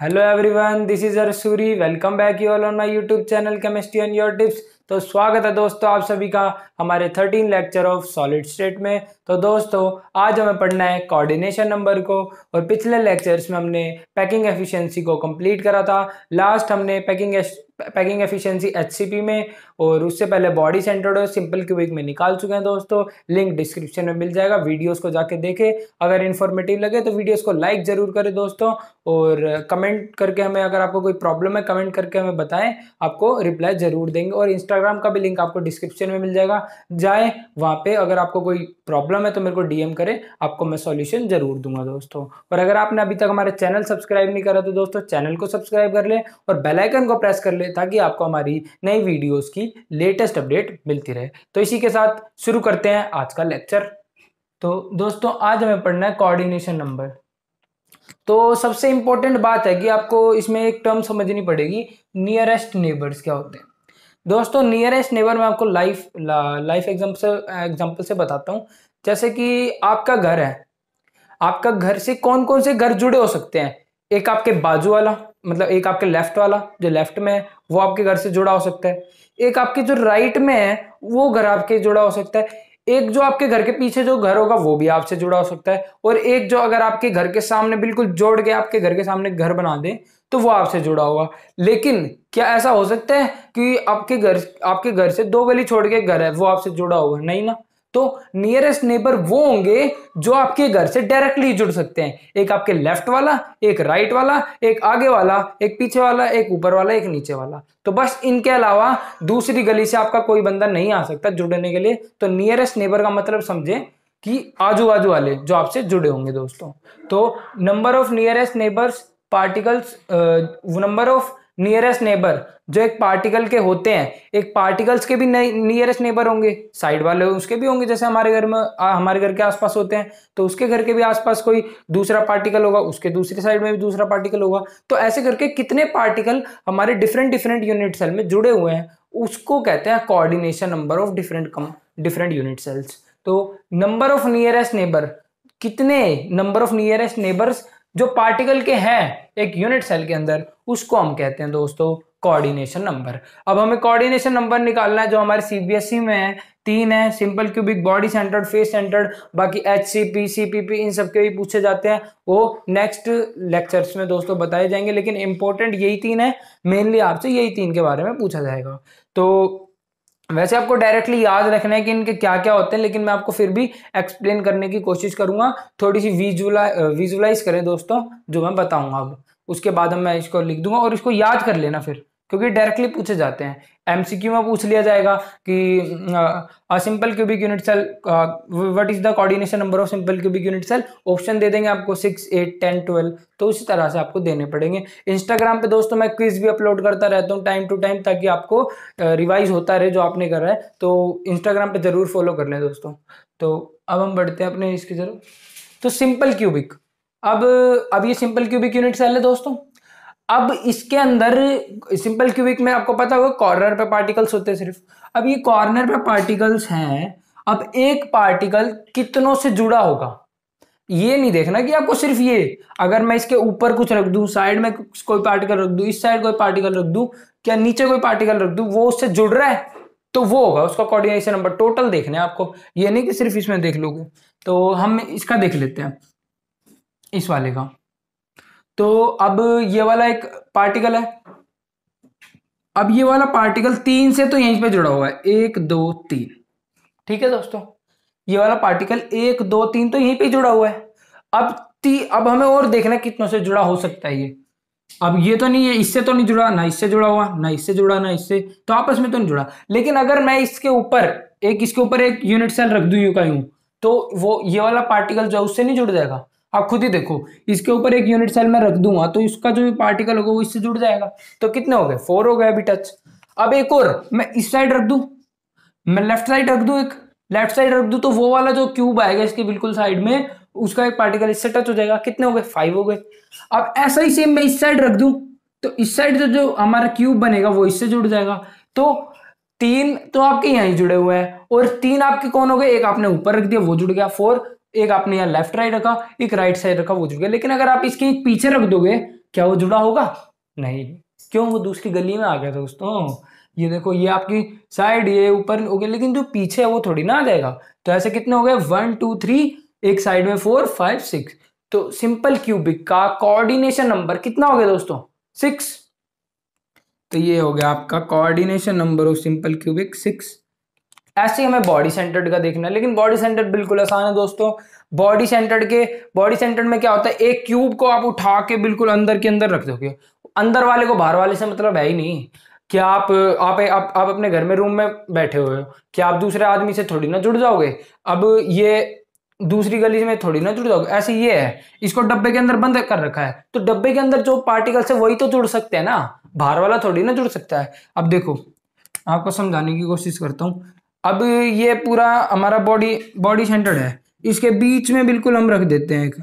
hello everyone this is Suri welcome back you all on my YouTube channel chemistry and your tips तो स्वागत है दोस्तों आप सभी का हमारे thirteen lecture of solid state में तो दोस्तों आज हमें पढ़ना है कोऑर्डिनेशन नंबर को और पिछले लेक्चर्स में हमने पैकिंग एफिशिएंसी को कंप्लीट करा था लास्ट हमने पैकिंग पैकिंग एफिशिएंसी एचसीपी में और उससे पहले बॉडी सेंटर्ड और सिंपल क्यूबिक में निकाल चुके हैं दोस्तों लिंक डिस्क्रिप्शन में मिल जाएगा वीडियोस को जाके देखें अगर इन्फॉर्मेटिव लगे तो वीडियोस को लाइक ज़रूर करें दोस्तों और कमेंट करके हमें अगर आपको कोई प्रॉब्लम है कमेंट करके हमें बताएं आपको रिप्लाई ज़रूर देंगे और इंस्टाग्राम का भी लिंक आपको डिस्क्रिप्शन में मिल जाएगा जाए वहाँ पर अगर आपको कोई प्रॉब्लम है तो मेरे को डीएम करें आपको मैं सॉल्यूशन ज़रूर दूंगा दोस्तों और अगर आपने अभी तक हमारे चैनल सब्सक्राइब नहीं करा तो दोस्तों चैनल को सब्सक्राइब कर लें और बेलाइकन को प्रेस कर लें रहे ताकि आपको हमारी नई वीडियोस की लेटेस्ट अपडेट मिलती रहे तो इसी के साथ शुरू करते हैं आज का लेक्चर तो दोस्तों आज हमें पढ़ना है कोऑर्डिनेशन नंबर तो सबसे इम्पोर्टेंट बात है कि आपको इसमें एक टर्म समझनी पड़ेगी नियरेस्ट नेबर्स क्या होते हैं दोस्तों नियरेस्ट नेबर मैं आपको लाइफ लाइफ एग्जाम्पल एग्जाम्पल से बताता हूँ जैसे कि आपका घर है आपका घर से कौन कौन से घर जुड़े हो सकते हैं एक आपके बाजू वाला मतलब एक आपके लेफ्ट वाला जो लेफ्ट में है वो आपके घर से जुड़ा हो सकता है एक आपके जो राइट में है वो घर आपके जुड़ा हो सकता है एक जो आपके घर के पीछे जो घर होगा वो भी आपसे जुड़ा हो सकता है और एक जो अगर आपके घर के सामने बिल्कुल जोड़ के आपके घर के सामने घर बना दे तो वो आपसे जुड़ा होगा लेकिन क्या ऐसा हो सकता है कि आपके घर आपके घर से दो गली छोड़ के घर है वो आपसे जुड़ा होगा नहीं ना तो नियरेस्ट नेबर वो होंगे जो आपके घर से डायरेक्टली जुड़ सकते हैं एक आपके लेफ्ट वाला एक राइट वाला एक आगे वाला एक पीछे वाला एक ऊपर वाला एक नीचे वाला तो बस इनके अलावा दूसरी गली से आपका कोई बंदा नहीं आ सकता जुड़ने के लिए तो नियरेस्ट नेबर का मतलब समझे कि आजू बाजू वाले जो आपसे जुड़े होंगे दोस्तों तो number of nearest neighbours particles number of nearest neighbour जो एक पार्टिकल के होते हैं एक पार्टिकल्स के भी नियरेस्ट नेबर होंगे साइड वाले उसके भी होंगे जैसे हमारे घर में आ, हमारे घर के आसपास होते हैं तो उसके घर के भी आसपास कोई दूसरा पार्टिकल होगा उसके दूसरे साइड में भी दूसरा पार्टिकल होगा तो ऐसे करके कितने पार्टिकल हमारे डिफरेंट डिफरेंट यूनिट सेल में जुड़े हुए हैं उसको कहते हैं कोऑर्डिनेशन नंबर ऑफ डिफरेंट कम डिफरेंट यूनिट सेल्स तो नंबर ऑफ नियरेस्ट नेबर कितने नंबर ऑफ नियरेस्ट नेबर्स जो पार्टिकल के हैं एक यूनिट सेल के अंदर उसको हम कहते हैं दोस्तों कोऑर्डिनेशन नंबर अब हमें कोऑर्डिनेशन नंबर निकालना है जो हमारे सीबीएसई e में है तीन है simple cubic body centred face centred बाकी H C P C P P इन सब के भी पूछे जाते हैं वो नेक्स्ट लेक्चर्स में दोस्तों बताए जाएंगे लेकिन इंपॉर्टेंट यही तीन है मेनली आपसे यही तीन के बारे में पूछा जाएगा तो वैसे आपको डायरेक्टली याद रखना है कि इनके क्या क्या होते हैं लेकिन मैं आपको फिर भी एक्सप्लेन करने की कोशिश करूंगा थोड़ी सी विजुला विजुअलाइज करें दोस्तों जो मैं बताऊंगा अब उसके बाद मैं इसको लिख दूंगा और इसको याद कर लेना फिर क्योंकि डायरेक्टली पूछे जाते हैं एमसीक्यू में पूछ लिया जाएगा कि a simple cubic unit cell what is the coordination number of simple cubic unit cell option दे देंगे आपको सिक्स एट टेन ट्वेल्व तो उसी तरह से आपको देने पड़ेंगे इंस्टाग्राम पे दोस्तों मैं क्विज भी अपलोड करता रहता हूँ टाइम टू टाइम ताकि आपको रिवाइज होता रहे जो आपने करा है तो इंस्टाग्राम पर ज़रूर फॉलो कर लें दोस्तों तो अब हम बढ़ते हैं अपने इसकी जरूर तो सिंपल क्यूबिक अब अब ये सिंपल क्यूबिक यूनिट सेल है दोस्तों अब इसके अंदर सिंपल क्यूबिक में आपको पता होगा कॉर्नर पे पार्टिकल्स होते हैं सिर्फ अब ये कॉर्नर पे पार्टिकल्स हैं अब एक पार्टिकल कितनों से जुड़ा होगा ये नहीं देखना कि आपको सिर्फ ये अगर मैं इसके ऊपर कुछ रख दू साइड में कोई पार्टिकल रख दू इस साइड कोई पार्टिकल रख दू क्या नीचे कोई पार्टिकल रख दू वो उससे जुड़ रहा है तो वो होगा उसका कोऑर्डिनेशन नंबर टोटल देखना है आपको ये नहीं कि सिर्फ इसमें देख लोगे तो हम इसका देख लेते हैं इस वाले का तो अब ये वाला एक पार्टिकल है अब ये वाला पार्टिकल तीन से तो यहीं पे जुड़ा हुआ है एक दो तीन ठीक है दोस्तों ये वाला पार्टिकल एक दो तीन तो यहीं पे जुड़ा हुआ है अब ती अब हमें और देखना कितनों से जुड़ा हो सकता है ये अब ये तो नहीं है इससे तो नहीं जुड़ा ना इससे जुड़ा हुआ ना इससे जुड़ा ना इससे तो आपस में तो नहीं जुड़ा लेकिन अगर मैं इसके ऊपर एक इसके ऊपर एक यूनिट सेल रख दू यू का यूं तो वो ये वाला पार्टिकल जो है उससे नहीं जुड़ जाएगा आप खुद ही देखो इसके ऊपर एक यूनिट सेल में रख दूंगा तो इसका जो भी पार्टिकल होगा वो इससे जुड़ जाएगा तो कितने हो गए फोर हो गए अभी टच अब एक और मैं इस साइड रख दू मैं लेफ्ट साइड रख दू एक लेफ्ट साइड रख दू तो वो वाला जो क्यूब आएगा इसके बिल्कुल साइड में उसका एक पार्टिकल इससे टच हो जाएगा कितने हो गए फाइव हो गए अब ऐसा ही सेम मैं इस साइड रख दू तो इस साइड जो हमारा क्यूब बनेगा वो इससे जुड़ जाएगा तो तीन तो आपके यहाँ ही जुड़े हुए हैं और तीन आपके कौन हो गए एक आपने ऊपर रख दिया वो जुड़ गया फोर एक आपने यहाँ लेफ्ट राइट रखा एक राइट साइड रखा वो जुड़ गया लेकिन अगर आप इसके एक पीछे रख दोगे क्या वो जुड़ा होगा नहीं क्यों वो दूसरी गली में आ गया दोस्तों ये देखो ये आपकी साइड ये ऊपर हो गया लेकिन जो पीछे है वो थोड़ी ना आ जाएगा तो ऐसे कितने हो गए वन टू थ्री एक साइड में फोर फाइव सिक्स तो सिंपल क्यूबिक का कोऑर्डिनेशन नंबर कितना हो गया दोस्तों सिक्स तो ये हो गया आपका coordination number of simple cubic six ऐसे ही हमें बॉडी सेंटर्ड का देखना है लेकिन बॉडी सेंटर्ड बिल्कुल आसान है दोस्तों बॉडी सेंटर्ड के बॉडी सेंटर्ड में क्या होता है एक क्यूब को आप उठा के बिल्कुल अंदर के अंदर रख दोगे अंदर वाले को बाहर वाले से मतलब है ही नहीं कि आप आप आप, आप अपने घर में रूम में बैठे हुए हो कि आप दूसरे आदमी से थोड़ी ना जुड़ जाओगे अब ये दूसरी गली में थोड़ी ना जुड़ जाओगे ऐसे ये है इसको डब्बे के अंदर बंद कर रखा है तो डब्बे के अंदर जो पार्टिकल्स है वही तो जुड़ सकते हैं ना बाहर वाला थोड़ी ना जुड़ सकता है अब देखो आपको समझाने की कोशिश करता हूँ अब ये पूरा हमारा बॉडी बॉडी सेंटर्ड है इसके बीच में बिल्कुल हम रख देते हैं एक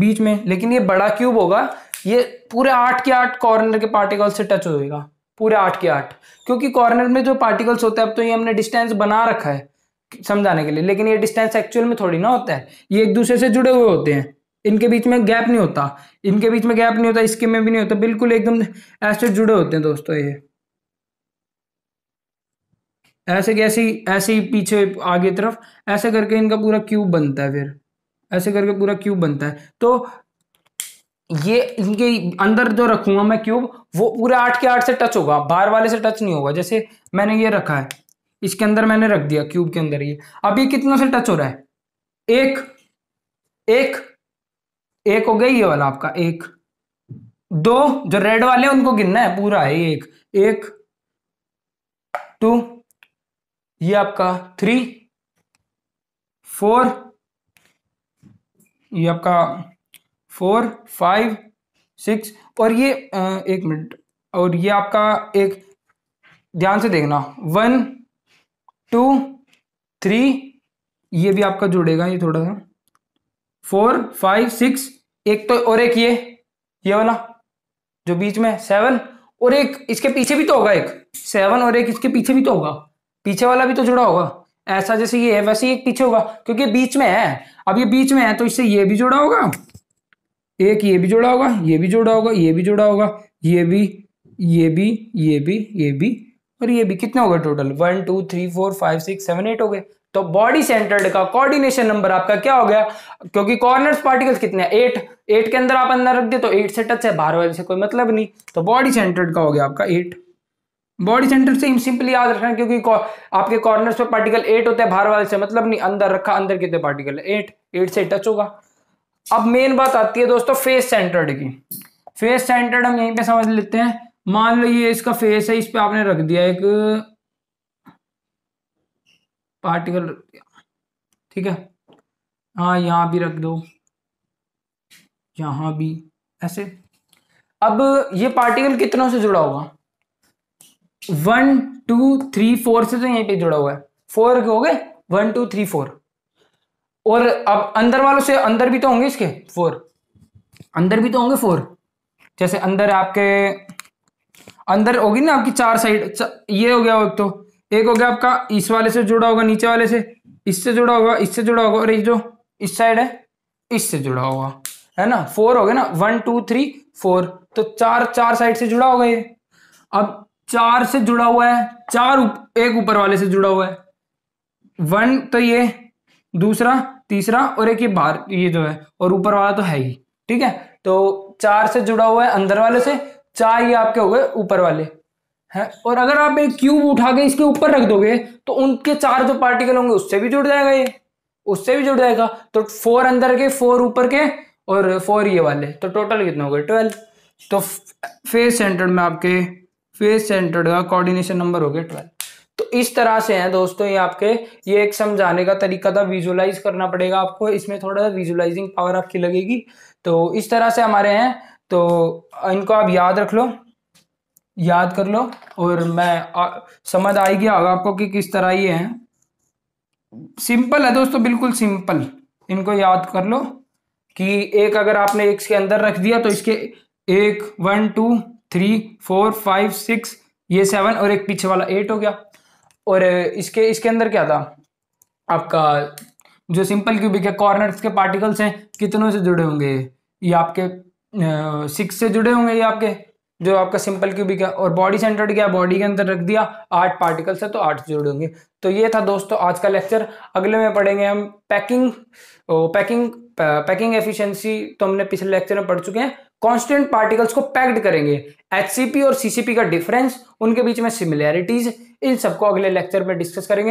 बीच में लेकिन ये बड़ा क्यूब होगा ये पूरे आठ के आठ कॉर्नर के पार्टिकल से टच होएगा पूरे आठ के आठ क्योंकि कॉर्नर में जो पार्टिकल्स होते हैं अब तो ये हमने डिस्टेंस बना रखा है समझाने के लिए लेकिन ये डिस्टेंस एक्चुअल में थोड़ी ना होता है ये एक दूसरे से जुड़े हुए होते हैं इनके बीच में गैप नहीं होता इनके बीच में गैप नहीं होता इसके में भी नहीं होता बिल्कुल एकदम ऐसे जुड़े होते हैं दोस्तों ये ऐसे कैसे ऐसे ही पीछे आगे तरफ ऐसे करके इनका पूरा क्यूब बनता है फिर ऐसे करके पूरा क्यूब बनता है तो ये इनके अंदर जो रखूंगा मैं क्यूब वो पूरे आठ के आठ से टच होगा बाहर वाले से टच नहीं होगा जैसे मैंने ये रखा है इसके अंदर मैंने रख दिया क्यूब के अंदर ये अब ये कितना से टच हो रहा है एक एक एक हो गई ये वाला आपका एक दो जो रेड वाले उनको गिनना है पूरा है एक एक टू ये आपका थ्री फोर ये आपका फोर फाइव सिक्स और ये एक मिनट और ये आपका एक ध्यान से देखना वन टू थ्री ये भी आपका जुड़ेगा ये थोड़ा सा फोर फाइव सिक्स एक तो और एक ये ये वाला जो बीच में सेवन और एक इसके पीछे भी तो होगा एक सेवन और एक इसके पीछे भी तो होगा पीछे वाला भी तो जुड़ा होगा ऐसा जैसे ये है वैसे एक पीछे होगा क्योंकि बीच में है अब ये बीच में है तो इससे ये भी जुड़ा होगा एक ये भी जुड़ा होगा ये भी जुड़ा होगा ये भी जुड़ा होगा ये भी ये भी ये भी ये भी और ये भी कितने हो गए total one two three four five six seven eight हो गए तो बॉडी सेंटर्ड का कोऑर्डिनेशन नंबर आपका क्या हो गया क्योंकि कॉर्नर्स पार्टिकल्स कितने एट एट के अंदर आप अंदर रख दे तो एट से टच है बारह से कोई मतलब नहीं तो बॉडी सेंटर्ड का हो गया आपका एट बॉडी सेंटर से सिंपली याद रखना क्योंकि आपके कॉर्नर पे पार्टिकल एट होता है बाहर वाले से मतलब नहीं अंदर रखा अंदर कितने पार्टिकल एट एट से टच होगा अब मेन बात आती है दोस्तों फेस सेंटर्ड की फेस सेंटर्ड हम यहीं पे समझ लेते हैं मान लो ये इसका फेस है इस पर आपने रख दिया एक पार्टिकल ठीक है हाँ यहां भी रख दो यहां भी ऐसे अब ये पार्टिकल कितनों से जुड़ा होगा वन टू थ्री फोर से तो यहीं पे जुड़ा हुआ है फोर के हो गए वन टू थ्री फोर और अब अंदर वालों से अंदर भी तो होंगे इसके फोर अंदर भी तो होंगे फोर जैसे अंदर आपके अंदर होगी ना आपकी चार साइड ये हो गया एक तो एक हो गया आपका इस वाले से जुड़ा होगा नीचे वाले से इससे जुड़ा होगा इससे जुड़ा होगा और ये जो इस साइड है इससे जुड़ा होगा है ना फोर हो गया ना वन टू थ्री फोर तो चार चार साइड से जुड़ा होगा ये अब चार से जुड़ा हुआ है चार उप, एक ऊपर वाले से जुड़ा हुआ है वन तो ये दूसरा तीसरा और एक ये बाहर ये जो है और ऊपर वाला तो है ही ठीक है तो चार से जुड़ा हुआ है अंदर वाले से चार ये आपके हो गए ऊपर वाले है और अगर आप एक क्यूब उठा के इसके ऊपर रख दोगे तो उनके चार जो पार्टिकल होंगे उससे भी जुड़ जाएगा ये उससे भी जुड़ जाएगा तो फोर अंदर के फोर ऊपर के और फोर ये वाले तो टोटल कितने हो गए ट्वेल्व तो फेस सेंटर में आपके फेस सेंटर्ड का कोऑर्डिनेशन नंबर हो गया ट्वेल्व तो इस तरह से है दोस्तों ये आपके ये एक समझाने का तरीका था विजुलाइज करना पड़ेगा आपको इसमें थोड़ा सा विजुलाइजिंग पावर आपकी लगेगी तो इस तरह से हमारे हैं तो इनको आप याद रख लो याद कर लो और मैं आ, समझ आई गया होगा आपको कि किस तरह ये है सिंपल है दोस्तों बिल्कुल सिंपल इनको याद कर लो कि एक अगर आपने एक के अंदर रख दिया तो इसके एक one two three four five six ये सेवन और एक पीछे वाला एट हो गया और इसके इसके अंदर क्या था आपका जो सिंपल क्यूबिक है कॉर्नर के पार्टिकल्स हैं कितनों से जुड़े होंगे ये आपके सिक्स से जुड़े होंगे ये आपके जो आपका सिंपल क्यूबिक है और बॉडी सेंटर्ड क्या बॉडी के अंदर रख दिया आठ पार्टिकल्स है तो आठ जुड़े होंगे तो ये था दोस्तों आज का लेक्चर अगले में पढ़ेंगे हम पैकिंग ओ, पैकिंग पैकिंग एफिशिएंसी तो हमने पिछले लेक्चर में पढ़ चुके हैं कांस्टेंट पार्टिकल्स को पैक्ड करेंगे एचसीपी और सीसीपी का डिफरेंस उनके बीच में सिमिलैरिटीज इन सबको अगले लेक्चर में डिस्कस करेंगे